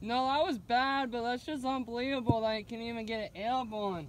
No, that was bad, but that's just unbelievable that he can even get it airborne.